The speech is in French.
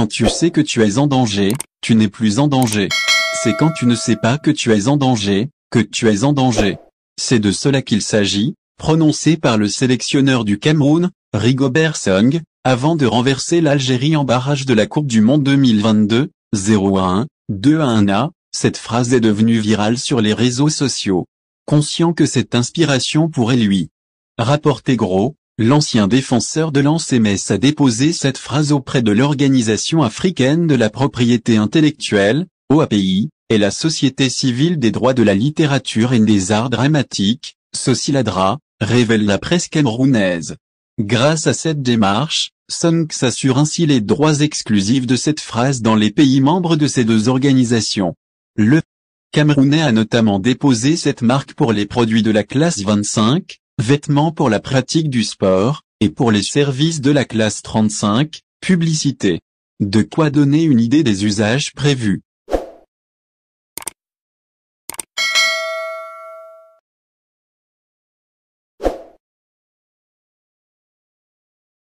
Quand tu sais que tu es en danger, tu n'es plus en danger. C'est quand tu ne sais pas que tu es en danger, que tu es en danger. C'est de cela qu'il s'agit, prononcé par le sélectionneur du Cameroun, Rigobert Song, avant de renverser l'Algérie en barrage de la Coupe du Monde 2022, 0 à 1, 2 à 1 A, cette phrase est devenue virale sur les réseaux sociaux. Conscient que cette inspiration pourrait lui rapporter gros, L'ancien défenseur de l'ANSEMES a déposé cette phrase auprès de l'Organisation africaine de la propriété intellectuelle, OAPI, et la Société civile des droits de la littérature et des arts dramatiques, Sociladra, révèle la presse camerounaise. Grâce à cette démarche, Sunks assure ainsi les droits exclusifs de cette phrase dans les pays membres de ces deux organisations. Le Camerounais a notamment déposé cette marque pour les produits de la classe 25, vêtements pour la pratique du sport, et pour les services de la classe 35, publicité. De quoi donner une idée des usages prévus.